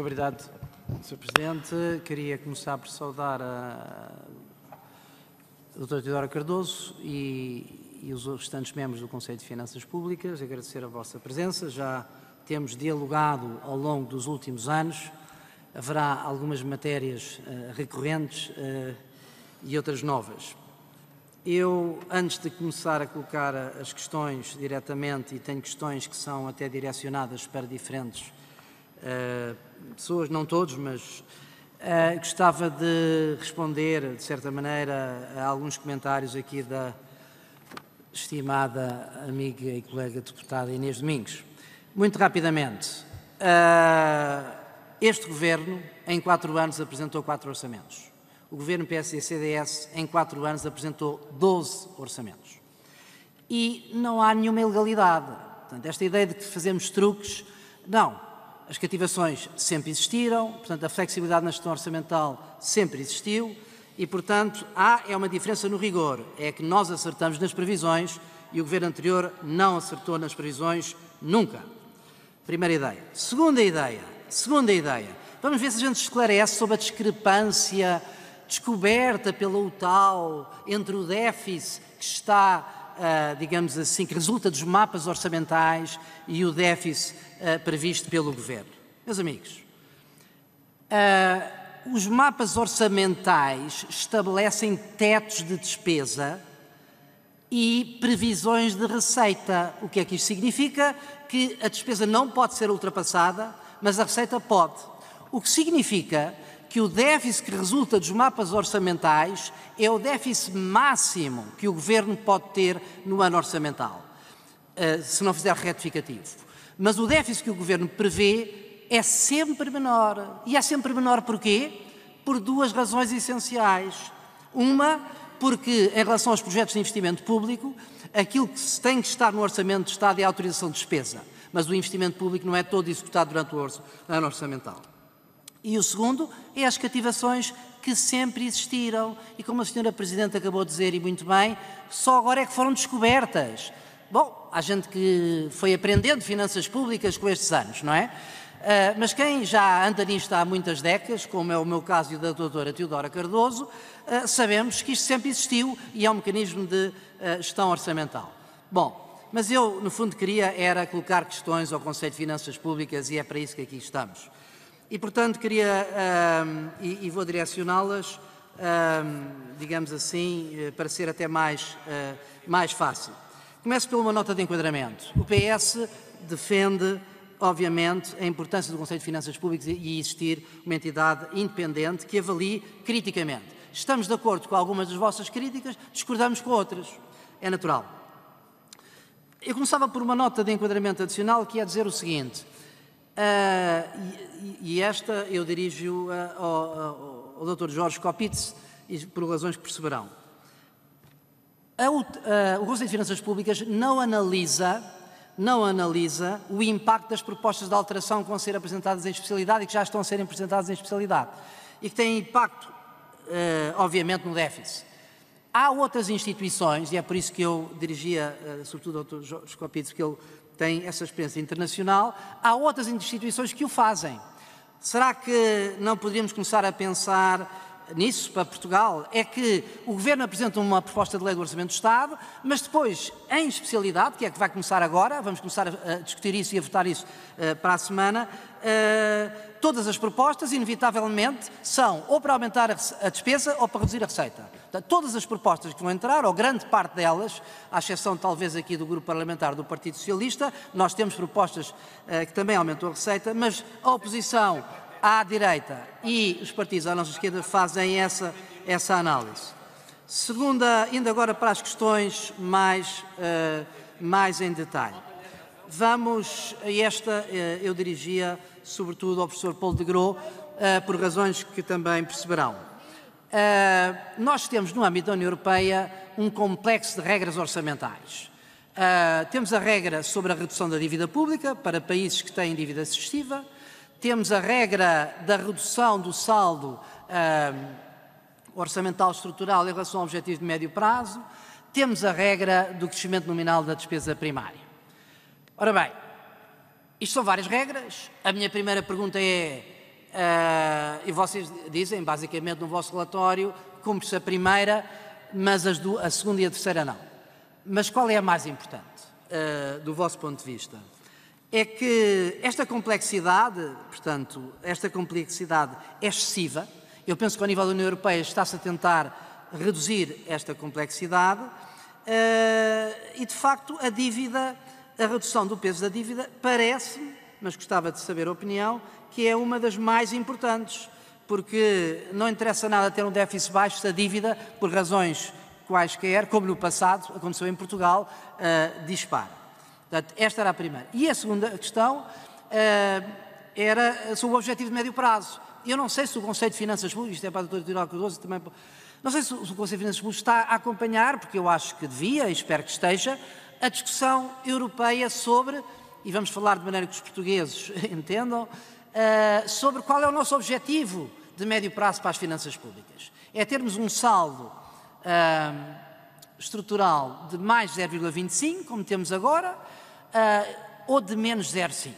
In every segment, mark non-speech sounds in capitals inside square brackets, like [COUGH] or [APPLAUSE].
Muito obrigado, Sr. Presidente. Queria começar por saudar a, a Dra. Teodora Cardoso e, e os restantes membros do Conselho de Finanças Públicas, agradecer a vossa presença. Já temos dialogado ao longo dos últimos anos, haverá algumas matérias uh, recorrentes uh, e outras novas. Eu, antes de começar a colocar eh, as questões diretamente, e tenho questões que são até direcionadas para diferentes ah, pessoas, não todos, mas ah, gostava de responder, de certa maneira, a alguns comentários aqui da estimada amiga e colega deputada Inês Domingos. Muito rapidamente, ah, este governo, em quatro anos, apresentou quatro orçamentos. O governo PSD-CDS, em quatro anos, apresentou 12 orçamentos. E não há nenhuma ilegalidade. Portanto, esta ideia de que fazemos truques, não as cativações sempre existiram, portanto, a flexibilidade na gestão orçamental sempre existiu e, portanto, há é uma diferença no rigor, é que nós acertamos nas previsões e o governo anterior não acertou nas previsões nunca. Primeira ideia. Segunda ideia, segunda ideia. Vamos ver se a gente esclarece sobre a discrepância descoberta pelo tal entre o déficit que está ah, digamos assim, que resulta dos mapas orçamentais e o déficit ah, previsto pelo Governo. Meus amigos, ah, os mapas orçamentais estabelecem tetos de despesa e previsões de receita. O que é que isto significa? Que a despesa não pode ser ultrapassada, mas a receita pode. O que significa que o déficit que resulta dos mapas orçamentais é o déficit máximo que o governo pode ter no ano orçamental, eh, se não fizer retificativo. Mas o déficit que o governo prevê é sempre menor. E é sempre menor porquê? Por duas razões essenciais. Uma, porque em relação aos projetos de investimento público, aquilo que tem que estar no orçamento de Estado é a autorização de despesa, mas o investimento público não é todo executado durante o ano orçamental. E o segundo é as cativações que sempre existiram e, como a senhora Presidente acabou de dizer, e muito bem, só agora é que foram descobertas. Bom, há gente que foi aprendendo finanças públicas com estes anos, não é? Uh, mas quem já anda nisto há muitas décadas, como é o meu caso e o da doutora Teodora Cardoso, uh, sabemos que isto sempre existiu e é um mecanismo de uh, gestão orçamental. Bom, mas eu, no fundo, queria era colocar questões ao Conselho de Finanças Públicas e é para isso que aqui estamos. E, portanto, queria, um, e, e, vou direcioná-las, um, digamos assim, eh, para ser até mais, uh, mais fácil. Começo por uma nota de enquadramento. O PS defende, obviamente, a importância do Conselho de Finanças Públicas e existir uma entidade independente que avalie criticamente. Estamos de acordo com algumas das vossas críticas, discordamos com outras. É natural. Eu começava por uma nota de enquadramento adicional que é dizer o seguinte: ah, e, esta eu dirijo ao, ao, ao Dr. Jorge Copitz, por razões que perceberão. A, a, ah, o Conselho de Finanças Públicas não analisa, não analisa o impacto das propostas de alteração que vão ser apresentadas em especialidade e que já estão a ser apresentadas em especialidade e que têm impacto, ah, obviamente, no déficit. Há outras instituições, e é por isso que eu dirigia, sobretudo ao Dr. Jorge Copitz, que ele têm essa experiência internacional, há outras instituições que o fazem. Será que não poderíamos começar a pensar nisso para Portugal? É que o Governo apresenta uma proposta de lei do Orçamento do Estado, mas depois, em especialidade, que é que vai começar agora, vamos começar a discutir isso e a votar isso eh, para a semana, eh, todas as propostas, inevitavelmente, são ou para aumentar a despesa ou para reduzir a receita. Portanto, todas as propostas que vão entrar, ou grande parte delas, à exceção talvez aqui do grupo parlamentar do Partido Socialista, nós temos propostas eh, que também aumentam a receita, mas a oposição à direita e os partidos à nossa esquerda fazem essa, essa análise. Segunda, indo agora para as questões mais, eh, mais em detalhe. Vamos a esta, eh, eu dirigia sobretudo ao professor Paulo de Gros, por razões que também perceberão. Uh, nós temos no âmbito da União Europeia um complexo de regras orçamentais. Uh, temos a regra sobre a redução da dívida pública para países que têm dívida excessiva, temos a regra da redução do saldo uh, orçamental estrutural em relação ao objetivo de médio prazo, temos a regra do crescimento nominal da despesa primária. Ora bem, isto são várias regras. A minha primeira pergunta é: Uh, e vocês dizem, basicamente, no vosso relatório, cumpre-se a primeira, mas do, a segunda e a terceira não. Mas qual é a mais importante, uh, do vosso ponto de vista? É que esta complexidade, portanto, esta complexidade é excessiva. Eu penso que, ao nível da União Europeia, está-se a tentar reduzir esta complexidade. Uh, e, de facto, a dívida, a redução do peso da dívida, parece-me mas gostava de saber a opinião, que é uma das mais importantes, porque não interessa nada ter um déficit baixo se a dívida, por razões quaisquer, como no passado aconteceu em Portugal, uh, dispara. Portanto, esta era a primeira. E a segunda questão uh, era sobre o objetivo de médio prazo. Eu não sei se o Conselho de Finanças Públicas, isto é para a doutora Tiral Cardoso também, não sei se o Conselho de Finanças Públicas está a acompanhar, porque eu acho que devia, e espero que esteja, a discussão europeia sobre e vamos falar de maneira que os portugueses [LAUGHS] entendam, uh, sobre qual é o nosso objetivo de médio prazo para as finanças públicas. É termos um saldo uh, estrutural de mais 0,25, como temos agora, uh, ou de menos 0,5.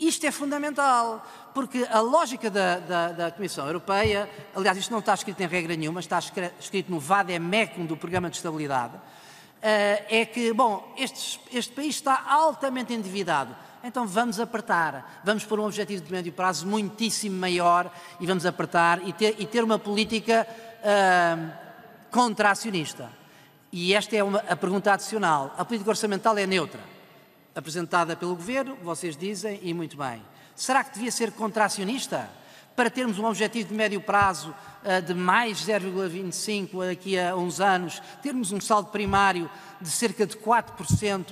Isto é fundamental, porque a lógica da, da, da, Comissão Europeia, aliás, isto não está escrito em regra nenhuma, está escrito no VADEMECUM do Programa de Estabilidade, eh, é que, bom, este, este país está altamente endividado. Então vamos apertar, vamos pôr um objetivo de médio prazo muitíssimo maior e vamos apertar e ter, e ter uma política uh, contracionista. E esta é uma, a pergunta adicional. A política orçamental é neutra, apresentada pelo Governo, vocês dizem, e muito bem. Será que devia ser contracionista? para termos um objetivo de médio prazo eh, de mais 0,25 daqui a uns anos, termos um saldo primário de cerca de 4%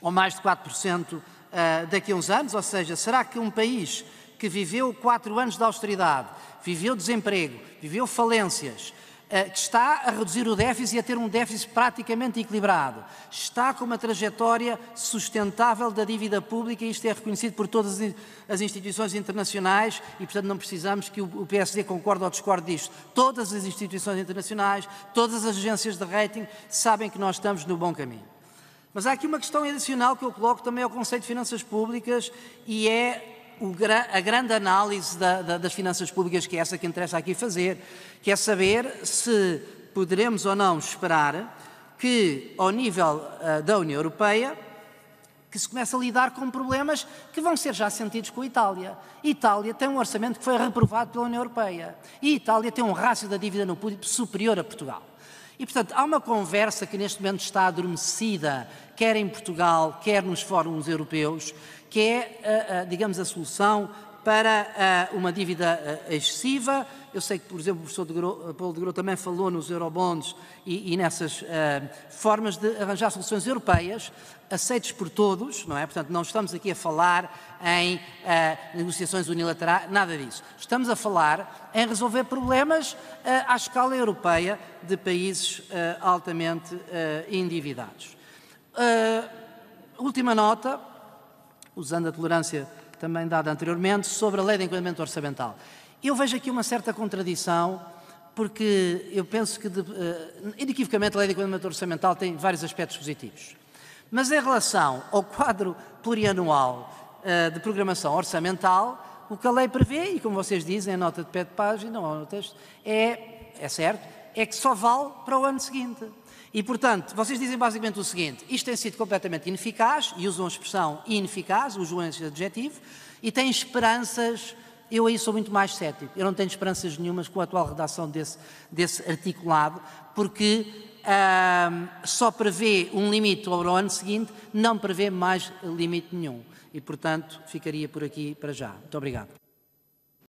ou mais de 4% eh, daqui a uns anos? Ou seja, será que um país que viveu quatro anos de austeridade, viveu desemprego, viveu falências, que eh, está a reduzir o déficit e a ter um déficit praticamente equilibrado. Está com uma trajetória sustentável da dívida pública e isto é reconhecido por todas as instituições internacionais e, portanto, não precisamos que o PSD concorde ou discorde disto. Todas as instituições internacionais, todas as agências de rating sabem que nós estamos no bom caminho. Mas há aqui uma questão adicional que eu coloco também ao Conselho de Finanças Públicas e é a grande análise da, da, das finanças públicas, que é essa que interessa aqui fazer, que é saber se poderemos ou não esperar que, ao nível uh, da União Europeia, que se começa a lidar com problemas que vão ser já sentidos com a Itália. A Itália tem um orçamento que foi reprovado pela União Europeia e a Itália tem um rácio da dívida no público superior a Portugal. E, portanto, há uma conversa que neste momento está adormecida, quer em Portugal, quer nos fóruns europeus, que é, eh, eh, digamos, a solução para eh, uma dívida excessiva. Eu sei que, por exemplo, o professor de Gros, Paulo de Gros também falou nos eurobonds e, e nessas formas de arranjar soluções europeias aceites por todos, não é? Portanto, não estamos aqui a falar em uh, negociações unilaterais, nada disso. Estamos a falar em resolver problemas uh, à escala europeia de países altamente endividados. última nota usando a tolerância também dada anteriormente, sobre a lei de enquadramento orçamental. Eu vejo aqui uma certa contradição, porque eu penso que, de, eh, inequivocamente, a lei de enquadramento orçamental tem vários aspectos positivos. Mas em relação ao quadro plurianual eh, de programação orçamental, o que a lei prevê, e como vocês dizem, a nota de pé de página ou no texto, é, é certo, é que só vale para o ano seguinte. E, portanto, vocês dizem basicamente o seguinte: isto tem sido completamente ineficaz, e usam a expressão ineficaz, usam esse é adjetivo, e têm esperanças. Eu aí sou muito mais cético. Eu não tenho esperanças nenhumas com a atual redação desse, desse articulado, porque só prevê um limite ao ano seguinte, não prevê mais limite nenhum. E, portanto, ficaria por aqui para já. Muito obrigado.